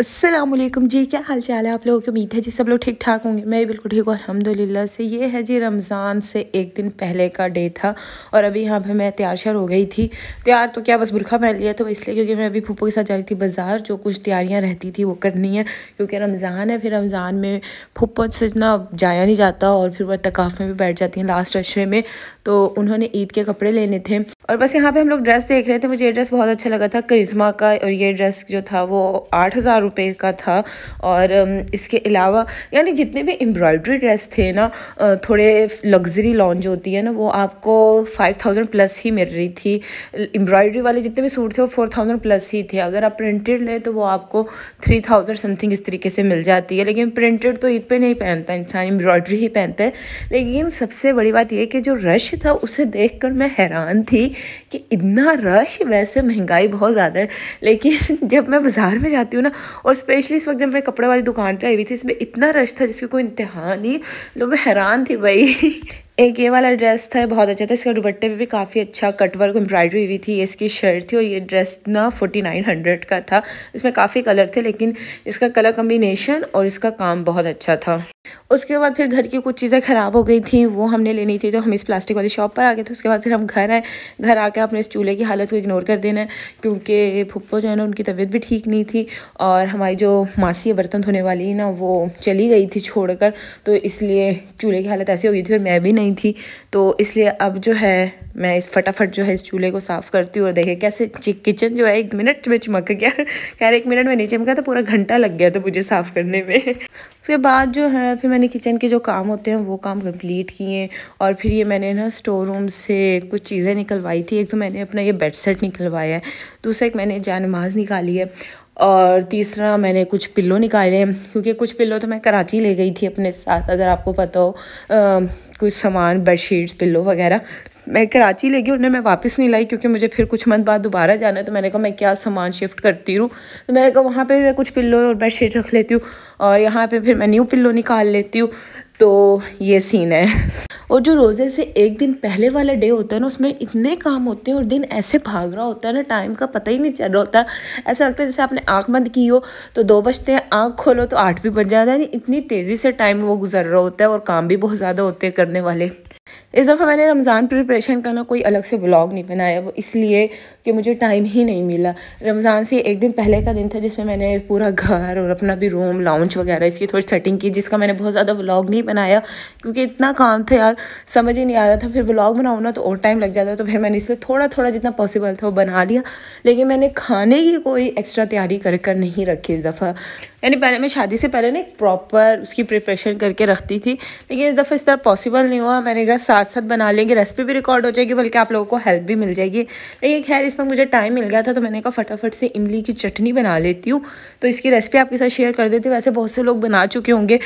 असलम जी क्या हाल चाल है आप लोगों की उम्मीद है जी सब लोग ठीक ठाक होंगे मैं बिल्कुल ठीक हूँ अलहमदिल्ला से ये है जी रमज़ान से एक दिन पहले का डे था और अभी यहाँ पे मैं तैयार शर हो गई थी तैयार तो क्या बस बुरखा पहन लिया था तो इसलिए क्योंकि मैं अभी फूफो के साथ जा रही थी बाज़ार जो कुछ तैयारियाँ रहती थी वो करनी है क्योंकि रमज़ान है फिर रमज़ान में फूफो से इतना जाया नहीं जाता और फिर वह तकाफ़ में भी बैठ जाती हैं लास्ट अशरे में तो उन्होंने ईद के कपड़े लेने थे और बस यहाँ पे हम लोग ड्रेस देख रहे थे मुझे ये ड्रेस बहुत अच्छा लगा था करिश्मा का और ये ड्रेस जो था वो आठ हज़ार रुपये का था और इसके अलावा यानी जितने भी एम्ब्रॉयड्री ड्रेस थे ना थोड़े लग्जरी लॉन्च होती है ना वो आपको फाइव थाउजेंड प्लस ही मिल रही थी एम्ब्रॉयड्री वाले जितने भी सूट थे वो फोर थाउजेंड प्लस ही थे अगर आप प्रिंटेड लें तो वो आपको थ्री थाउजेंड समथिंग इस तरीके से मिल जाती है लेकिन प्रिंटेड तो ईद पर नहीं पहनता इंसान एम्ब्रॉयड्री ही पहनता है लेकिन सबसे बड़ी बात यह कि जो रश था उसे देख मैं हैरान थी कि इतना रश वैसे महंगाई बहुत ज़्यादा है लेकिन जब मैं बाज़ार में जाती हूँ ना और स्पेशली इस वक्त जब मैं कपड़े वाली दुकान पर आई हुई थी इसमें इतना रश था जिसकी कोई इंतहा नहीं लोग मैं हैरान थी भाई एक ये वाला ड्रेस था बहुत अच्छा था इसका दुपट्टे में भी काफ़ी अच्छा कटवर्क एम्ब्रॉयडरी हुई हुई थी इसकी शर्ट थी और ये ड्रेस ना फोर्टी नाइन हंड्रेड का था इसमें काफ़ी कलर थे लेकिन इसका कलर कम्बिनेशन और इसका काम बहुत अच्छा था उसके बाद फिर घर की कुछ चीज़ें ख़राब हो गई थी वो हमने लेनी थी तो हम इस प्लास्टिक वाली शॉप पर आ गए थे उसके बाद फिर हम घर आए घर आके अपने इस चूल्हे की हालत को इग्नोर कर देना है क्योंकि फुप्पो जो है ना उनकी तबीयत भी ठीक नहीं थी और हमारी जो मासी है बर्तन धोने वाली ना वो चली गई थी छोड़ कर तो इसलिए चूल्हे की हालत ऐसी हो गई थी और मैं भी नहीं थी तो इसलिए अब जो है मैं इस फटाफट जो है इस चूल्हे को साफ़ करती हूँ और देखे कैसे किचन जो है एक मिनट में चमक गया खैर एक मिनट में नहीं चमका था पूरा घंटा लग गया था मुझे साफ़ करने में उसके बाद जो है फिर मैंने किचन के जो काम होते हैं वो काम कंप्लीट किए और फिर ये मैंने ना स्टोर रूम से कुछ चीज़ें निकलवाई थी एक तो मैंने अपना ये बेड सेट निकलवाया है दूसरा एक मैंने जानमाज निकाली है और तीसरा मैंने कुछ पिल्लो निकाले हैं क्योंकि कुछ पिल्लो तो मैं कराची ले गई थी अपने साथ अगर आपको पता हो आ, कुछ सामान बेडशीट्स पिल्लो वगैरह मैं कराची ले गई उन्हें मैं वापस नहीं लाई क्योंकि मुझे फिर कुछ मंथ बाद दोबारा जाना है तो मैंने कहा मैं क्या सामान शिफ्ट करती हूँ तो मैंने कहा वहाँ पे मैं कुछ पिल्लो और शीट रख लेती हूँ और यहाँ पे फिर मैं न्यू पिल्लो निकाल लेती हूँ तो ये सीन है और जो रोज़े से एक दिन पहले वाला डे होता है ना उसमें इतने काम होते हैं और दिन ऐसे भाग रहा होता है ना टाइम का पता ही नहीं चल रहा होता ऐसा लगता है जैसे आपने आँख बंद की हो तो दो बजते हैं आँख खोलो तो आठ भी बज जाता है इतनी तेज़ी से टाइम वो गुजर रहा होता है और काम भी बहुत ज़्यादा होते हैं करने वाले इस दफ़ा मैंने रमज़ान प्रिपरेशन का ना कोई अलग से ब्लॉग नहीं बनाया वो इसलिए कि मुझे टाइम ही नहीं मिला रमज़ान से एक दिन पहले का दिन था जिसमें मैंने पूरा घर और अपना भी रूम लाउंज वगैरह इसकी थोड़ी सेटिंग की जिसका मैंने बहुत ज़्यादा ब्लॉग नहीं बनाया क्योंकि इतना काम था यार समझ ही नहीं आ रहा था फिर ब्लॉग बनाओ ना तो और टाइम लग जाता तो फिर मैंने इसलिए थोड़ा थोड़ा जितना पॉसिबल था वो बना लिया लेकिन मैंने खाने की कोई एक्स्ट्रा तैयारी कर कर नहीं रखी इस दफ़ा यानी पहले मैं शादी से पहले ना प्रॉपर उसकी प्रिपरेशन करके रखती थी लेकिन इस दफ़ा इस तरह पॉसिबल नहीं हुआ मैंने कहा साथ साथ बना लेंगे रेसिपी भी रिकॉर्ड हो जाएगी बल्कि आप लोगों को हेल्प भी मिल जाएगी लेकिन खैर इसमें मुझे टाइम मिल गया था तो मैंने कहा फटाफट से इमली की चटनी बना लेती हूँ तो इसकी रेसिपी आपके साथ शेयर कर देती हूँ वैसे बहुत से लोग बना चुके होंगे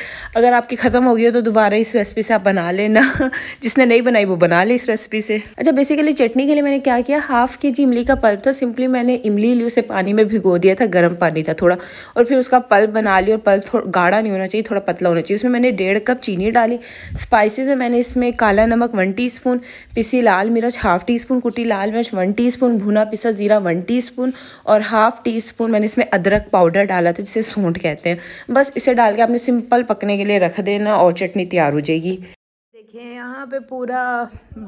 अगर आपकी ख़त्म हो गई हो तो दोबारा इस रेसिपी से आप बना लेना जिसने नहीं बनाई वो बना ले इस रेसिपी से अच्छा बेसिकली चटनी के लिए मैंने क्या किया हाफ के जी इमली का पल्प था सिंपली मैंने इमली ली उसे पानी में भिगो दिया था गर्म पानी था थोड़ा और फिर उसका पल्प पल्प बना ली और पल्प थोड़ा गाढ़ा नहीं होना चाहिए थोड़ा पतला होना चाहिए उसमें मैंने डेढ़ कप चीनी डाली स्पाइसेस में मैंने इसमें काला नमक वन टीस्पून पिसी लाल मिर्च हाफ टी स्पून कुटी लाल मिर्च वन टीस्पून भुना पिसा ज़ीरा वन टीस्पून और हाफ टी स्पून मैंने इसमें अदरक पाउडर डाला था जिसे सूंठ कहते हैं बस इसे डाल के आपने सिंपल पकने के लिए रख देना और चटनी तैयार हो जाएगी देखिए यहाँ पे पूरा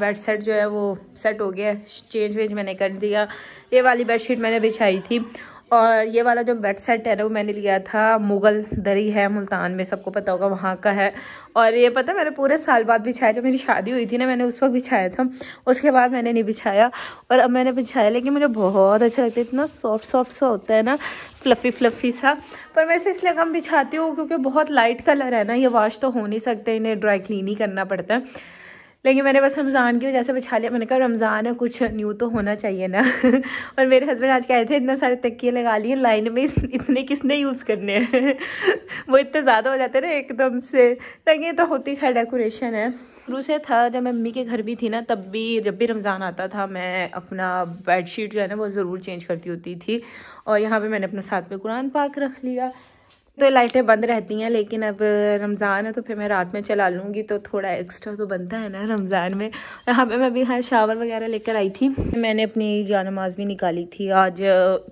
बेड सेट जो है वो सेट हो गया है चेंज वेंज मैंने कर दिया ये वाली बेडशीट मैंने बिछाई थी और ये वाला जो बेड सेट है ना वो मैंने लिया था मुग़ल दरी है मुल्तान में सबको पता होगा वहाँ का है और ये पता है मैंने पूरे साल बाद बिछाया जब मेरी शादी हुई थी ना मैंने उस वक्त बिछाया था उसके बाद मैंने नहीं बिछाया और अब मैंने बिछाया लेकिन मुझे बहुत अच्छा लगता है इतना सॉफ्ट सॉफ्ट सा होता है ना फ्लफ़ी फ्लफ़ी सा पर मैं इसलिए कम बिछाती हूँ क्योंकि बहुत लाइट कलर है ना ये वॉश तो हो नहीं सकते इन्हें ड्राई क्लीन ही करना पड़ता है लेकिन मैंने बस रमज़ान की वजह से बिछा लिया मैंने कहा रमज़ान है कुछ न्यू तो होना चाहिए ना और मेरे हस्बैंड आज कह थे इतना सारे तकिए लगा लिए लाइन में इतने किसने यूज़ करने हैं वो इतने ज़्यादा हो जाते ना एकदम से लेकिन ये तो होती खैर डेकोरेशन है शुरू से था जब मैं मम्मी के घर भी थी ना तब भी जब भी रमज़ान आता था मैं अपना बेडशीट जो है ना वो ज़रूर चेंज करती होती थी और यहाँ पर मैंने अपना साथ में कुरान पाक रख लिया तो लाइटें बंद रहती हैं लेकिन अब रमज़ान है तो फिर मैं रात में चला लूँगी तो थोड़ा एक्स्ट्रा तो बनता है ना रमज़ान में यहाँ पे मैं अभी हाँ शावर वगैरह लेकर आई थी मैंने अपनी जानमाज भी निकाली थी आज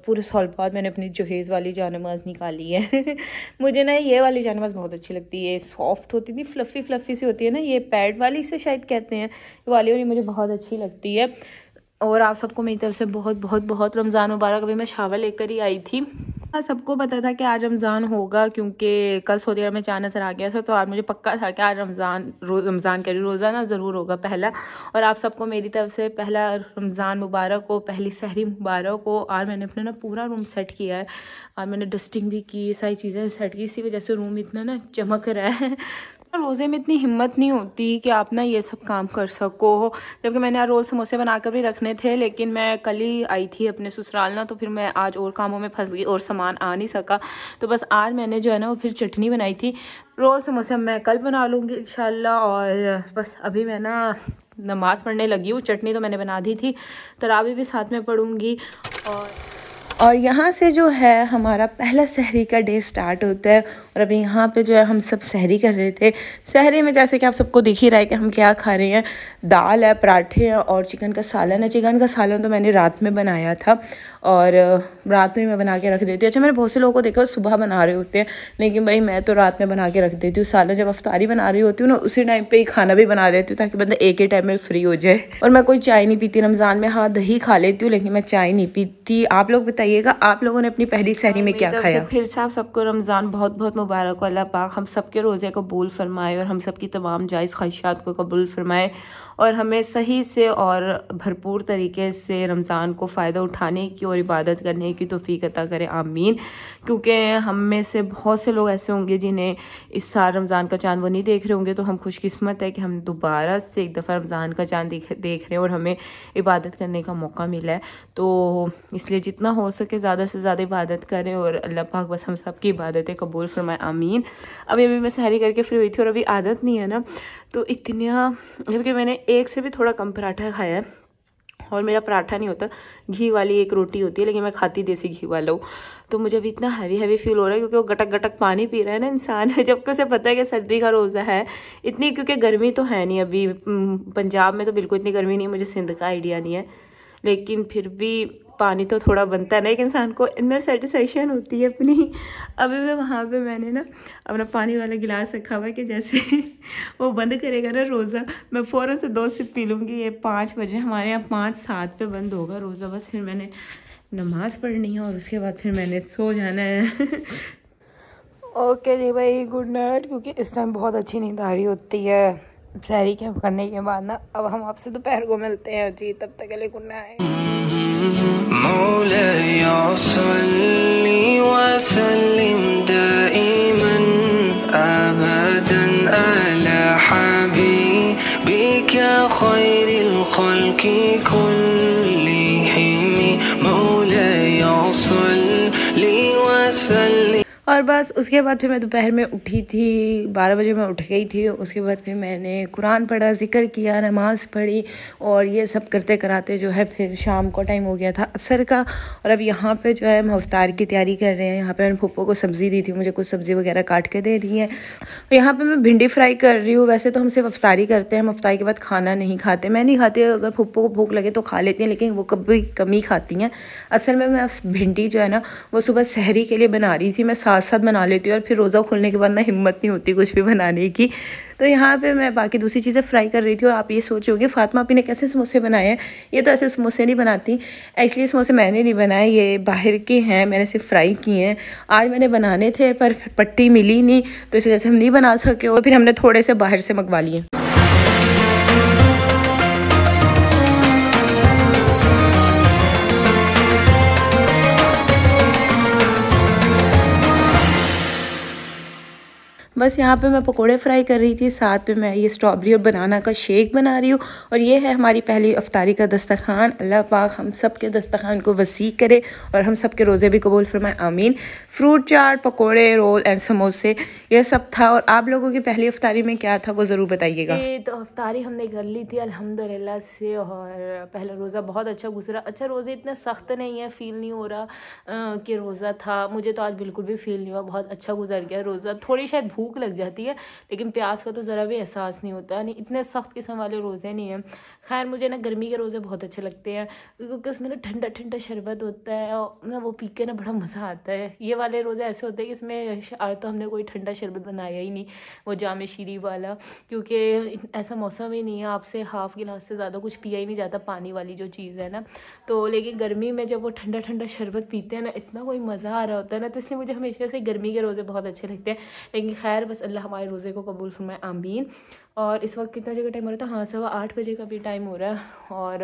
पूरे साल बाद मैंने अपनी जहेज़ वाली जानमाज निकाली है मुझे ना ये वाली जानमाज बहुत अच्छी लगती है सॉफ्ट होती थी फ्लफ़ी फ्लफ़ी सी होती है ना ये पैड वाली से शायद कहते हैं वाली वाली मुझे बहुत अच्छी लगती है और आप सबको मेरी तरफ से बहुत बहुत बहुत रमज़ान मुबारक अभी मैं शावर लेकर ही आई थी हाँ सबको पता था कि आज रमज़ान होगा क्योंकि कल सऊदी अरब में चाँद नजर आ गया था तो आज मुझे पक्का था कि आज रमज़ान रोज़ रमज़ान के रही रोज़ाना ज़रूर होगा पहला और आप सबको मेरी तरफ से पहला रमज़ान मुबारक हो पहली सहरी मुबारक हो और मैंने अपना ना पूरा रूम सेट किया है और मैंने डस्टिंग भी की सारी चीज़ें सेट की इसी वजह से रूम इतना ना चमक रहा है रोज़े में इतनी हिम्मत नहीं होती कि आप ना ये सब काम कर सको जबकि मैंने रोज़ समोसे बनाकर भी रखने थे लेकिन मैं कल ही आई थी अपने ससुराल ना तो फिर मैं आज और कामों में फंस गई और सामान आ नहीं सका तो बस आज मैंने जो है ना वो फिर चटनी बनाई थी रोल समोसे मैं कल बना लूँगी इन और बस अभी मैं ना नमाज़ पढ़ने लगी हूँ चटनी तो मैंने बना दी थी तरावी भी साथ में पढ़ूंगी और और यहाँ से जो है हमारा पहला सहरी का डे स्टार्ट होता है और अभी यहाँ पे जो है हम सब सहरी कर रहे थे सहरी में जैसे कि आप सबको देख ही रहा है कि हम क्या खा रहे हैं दाल है पराठे हैं और चिकन का सालन है चिकन का सालन तो मैंने रात में बनाया था और रात में मैं बना के रख देती हूँ अच्छा मैंने बहुत से लोगों को देखा सुबह बना रहे होते हैं लेकिन भाई मैं तो रात में बना के रख देती हूँ सालन जब अफ्तारी बना रही होती हूँ ना उसी टाइम पर ही खाना भी बना देती हूँ ताकि बंदा एक ही टाइम में फ्री हो जाए और मैं कोई चाय नहीं पीती रमज़ान में हाँ दही खा लेती हूँ लेकिन मैं चाय नहीं पीती आप लोग बताइए बताइएगा आप लोगों ने अपनी पहली सहरी में हाँ, क्या तो खाया फिर से आप सबको रमज़ान बहुत बहुत मुबारक अल्लाह पाक हम सबके रोज़े कबूल फरमाए और हम सब की तमाम जायज़ ख्वाहिशात को कबूल फरमाए और हमें सही से और भरपूर तरीके से रमज़ान को फ़ायदा उठाने की और इबादत करने की तोफ़ी अता करें आमीन क्योंकि हम में से बहुत से लोग ऐसे होंगे जिन्हें इस साल रमज़ान का चांद वो नहीं देख रहे होंगे तो हम खुशकिस्मत है कि हम दोबारा से एक दफ़ा रमज़ान का चांद देख रहे हैं और हमें इबादत करने का मौका मिला है तो इसलिए जितना हो सके ज़्यादा से ज़्यादा इबादत करें और अल्लाह पाक बस हम सब की इबादतें कबूल फरमाए आमीन अभी अभी मैं सहरी करके फ्री हुई थी और अभी आदत नहीं है ना तो इतना जबकि मैंने एक से भी थोड़ा कम पराठा खाया है और मेरा पराठा नहीं होता घी वाली एक रोटी होती है लेकिन मैं खाती देसी घी वाला हूँ तो मुझे अभी इतना हैवी हैवी फील हो रहा है क्योंकि वो गटक गटक पानी पी रहा है ना इंसान है जबकि उसे पता है कि सर्दी का रोज़ा है इतनी क्योंकि गर्मी तो है नहीं अभी पंजाब में तो बिल्कुल इतनी गर्मी नहीं मुझे सिंध का आइडिया नहीं है लेकिन फिर भी पानी तो थोड़ा बनता है ना एक इंसान को इनर सेटिसफेक्शन होती है अपनी अभी मैं वहाँ पे मैंने ना अपना पानी वाला गिलास रखा हुआ है कि जैसे वो बंद करेगा ना रोज़ा मैं फ़ौरन से दो सिप पी लूँगी ये पाँच बजे हमारे यहाँ पाँच सात पे बंद होगा रोज़ा बस फिर मैंने नमाज़ पढ़नी है और उसके बाद फिर मैंने सो जाना है ओके जी भाई गुड नाइट क्योंकि इस टाइम बहुत अच्छी नींद आ रही होती है सैरी के करने के बाद ना अब हम आपसे दोपहर को मिलते हैं जी तब तक के लिए गुड नाइट مولاي صلي وسلم دائما أبدا على حبيبك خير और बस उसके बाद फिर मैं दोपहर में उठी थी बारह बजे मैं उठ गई थी उसके बाद फिर मैंने कुरान पढ़ा ज़िक्र किया नमाज़ पढ़ी और ये सब करते कराते जो है फिर शाम को टाइम हो गया था असर का और अब यहाँ पे जो है हम अवतार की तैयारी कर रहे हैं यहाँ पे मैंने पुप्पो को सब्ज़ी दी थी मुझे कुछ सब्ज़ी वगैरह काट के दे रही है और यहाँ पर मैं भिंडी फ्राई कर रही हूँ वैसे तो हम सिर्फ अफ्तारी करते हैं हम अफ्तारी के बाद खाना नहीं खाते मैं नहीं खाती अगर पुप्पो को भूख लगे तो खा लेती हैं लेकिन वो कभी कमी खाती हैं असल में मैं भिंडी जो है ना वो सुबह शहरी के लिए बना रही थी मैं साथ साथ साथ बना लेती हूँ और फिर रोज़ा खोलने के बाद ना हिम्मत नहीं होती कुछ भी बनाने की तो यहाँ पे मैं बाकी दूसरी चीज़ें फ्राई कर रही थी और आप ये सोचोगे फातिमा अपी ने कैसे समोसे बनाए हैं ये तो ऐसे समोसे नहीं बनाती एक्चुअली समोसे मैंने नहीं बनाए ये बाहर के हैं मैंने सिर्फ फ्राई किए हैं आज मैंने बनाने थे पर पट्टी मिली नहीं तो इस वजह से हम नहीं बना सके और फिर हमने थोड़े से बाहर से मंगवा लिए बस यहाँ पे मैं पकोड़े फ्राई कर रही थी साथ पे मैं ये स्ट्रॉबेरी और बनाना का शेक बना रही हूँ और ये है हमारी पहली अफ्तारी का दस्तखान अल्लाह पाक हम सब के दस्तखान को वसी करे और हम सब के रोज़े भी कबूल फरमाए आमीन फ्रूट चाट पकौड़े रोल एंड समोसे यह सब था और आप लोगों की पहली अफ्तारी में क्या था वो ज़रूर बताइएगा तो अफ्तारी हमने कर ली थी अलहमदिल्ला से और पहला रोज़ा बहुत अच्छा गुजरा अच्छा रोज़ा इतना सख्त नहीं है फील नहीं हो रहा कि रोज़ा था मुझे तो आज बिल्कुल भी फील नहीं हुआ बहुत अच्छा गुजर गया रोज़ा थोड़ी शायद भूख भूख लग जाती है लेकिन प्यास का तो ज़रा भी एहसास नहीं होता नहीं इतने सख्त किस्म वाले रोज़े नहीं हैं खैर मुझे ना गर्मी के रोज़े बहुत अच्छे लगते हैं क्योंकि उसमें ना ठंडा ठंडा शरबत होता है और ना वो पी के ना बड़ा मज़ा आता है ये वाले रोज़े ऐसे होते हैं कि इसमें आज तो हमने कोई ठंडा शरबत बनाया ही नहीं वो जाम शीरी वाला क्योंकि ऐसा मौसम ही नहीं है आपसे हाफ़ गिलास से ज़्यादा कुछ पिया ही नहीं जाता पानी वाली जो चीज़ है ना तो लेकिन गर्मी में जब वो ठंडा ठंडा शरबत पीते हैं ना इतना कोई मज़ा आ रहा होता है ना तो इसलिए मुझे हमेशा से गर्मी के रोज़े बहुत अच्छे लगते हैं लेकिन खैर खैर बस अल्लाह हमारे रोज़े को कबूल फरमाए आमीन और इस वक्त कितना बजे का टाइम हो रहा था हाँ सवा आठ बजे का भी टाइम हो रहा है और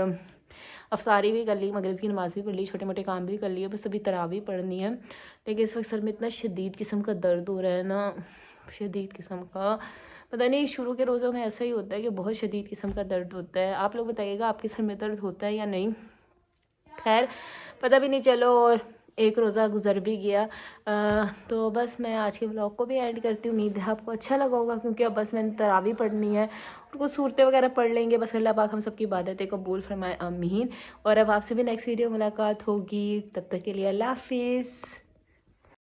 अफसारी भी कर ली मगरब की नमाज़ भी पढ़ ली छोटे मोटे काम भी कर लिए बस अभी तरावी पढ़नी है लेकिन इस वक्त सर में इतना शदीद किस्म का दर्द हो रहा है ना शदीद किस्म का पता नहीं शुरू के रोज़ों में ऐसा ही होता है कि बहुत शदीद किस्म का दर्द होता है आप लोग बताइएगा आपके सर में दर्द होता है या नहीं खैर पता भी नहीं चलो और एक रोज़ा गुजर भी गया आ, तो बस मैं आज के ब्लॉग को भी एंड करती हूँ उम्मीद है आपको अच्छा लगा होगा क्योंकि अब बस मैंने तरावी पढ़नी है और कुछ सूरतें वगैरह पढ़ लेंगे बस अल्लाह पाक हम सबकी इबादतें कबूल फरमाए अमीन और अब आपसे भी नेक्स्ट वीडियो मुलाकात होगी तब तक के लिए अल्लाह हाफिज़